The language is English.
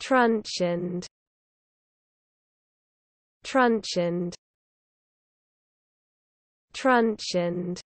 Truncheoned truncheoned truncheoned